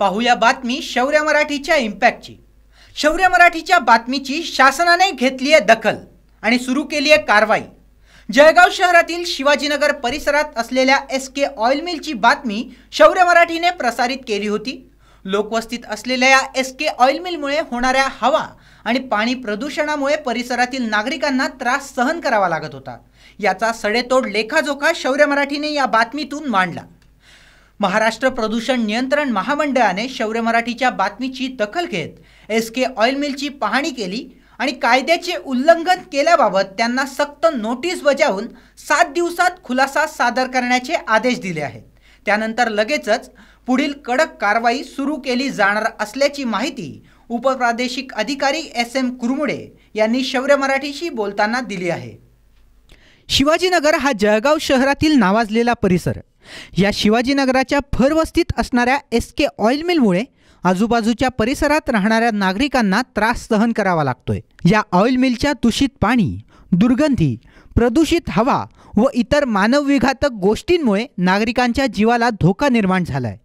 पाहूया बातमी शौर्य मराठीच्या इम्पॅक्टची शौर्य मराठीच्या बातमीची शासनाने घेतली आहे दखल आणि सुरू केली आहे कारवाई जळगाव शहरातील शिवाजीनगर परिसरात असलेल्या एस के ऑइल मिलची बातमी शौर्य मराठीने प्रसारित केली होती लोकवस्तीत असलेल्या या एस के ऑइल मिलमुळे होणाऱ्या हवा आणि पाणी प्रदूषणामुळे परिसरातील नागरिकांना त्रास सहन करावा लागत होता याचा सडेतोड लेखाजोखा शौर्य मराठीने या बातमीतून मांडला महाराष्ट्र प्रदूषण नियंत्रण महामंडळाने शौर्य मराठीच्या बातमीची दखल घेत एस के ऑइल मिलची पाहणी केली आणि कायद्याचे उल्लंघन केल्याबाबत त्यांना सक्त नोटीस बजावून सात दिवसात खुलासा सादर करण्याचे आदेश दिले आहेत त्यानंतर लगेचच पुढील कडक कारवाई सुरू केली जाणार असल्याची माहिती उपप्रादेशिक अधिकारी एस एम कुरमुडे यांनी शौर्य मराठीशी बोलताना दिली आहे शिवाजीनगर हा जळगाव शहरातील नावाजलेला परिसर या शिवाजीनगराच्या भरवस्तीत असणाऱ्या एस के ऑइल मिलमुळे आजूबाजूच्या परिसरात राहणाऱ्या नागरिकांना त्रास सहन करावा लागतोय या ऑइल मिलच्या दूषित पाणी दुर्गंधी प्रदूषित हवा व इतर मानवविघातक गोष्टींमुळे नागरिकांच्या जीवाला धोका निर्माण झालाय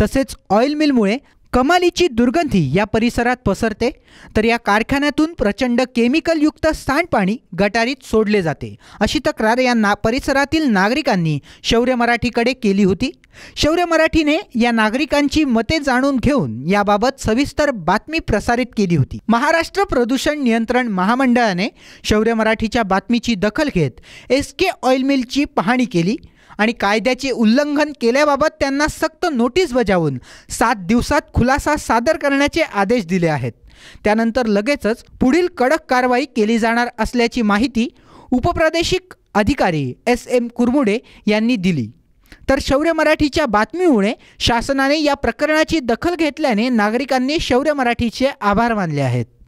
तसेच ऑइल मिलमुळे कमालीची दुर्गंधी या परिसरात पसरते तर या कारखान्यातून प्रचंड केमिकलयुक्त सांडपाणी गटारीत सोडले जाते अशी तक्रार या ना परिसरातील नागरिकांनी शौर्य मराठीकडे केली होती शौर्य मराठीने या नागरिकांची मते जाणून घेऊन याबाबत सविस्तर बातमी प्रसारित केली होती महाराष्ट्र प्रदूषण नियंत्रण महामंडळाने शौर्य मराठीच्या बातमीची दखल घेत एस के ऑइल मिलची पाहणी केली आणि कायद्याचे उल्लंघन केल्याबाबत त्यांना सक्त नोटीस बजावून सात दिवसात खुलासा सादर करण्याचे आदेश दिले आहेत त्यानंतर लगेचच पुढील कडक कारवाई केली जाणार असल्याची माहिती उपप्रादेशिक अधिकारी एस एम कुरमुडे यांनी दिली तर शौर्य मराठीच्या बातमीमुळे शासनाने या प्रकरणाची दखल घेतल्याने नागरिकांनी शौर्य मराठीचे आभार मानले आहेत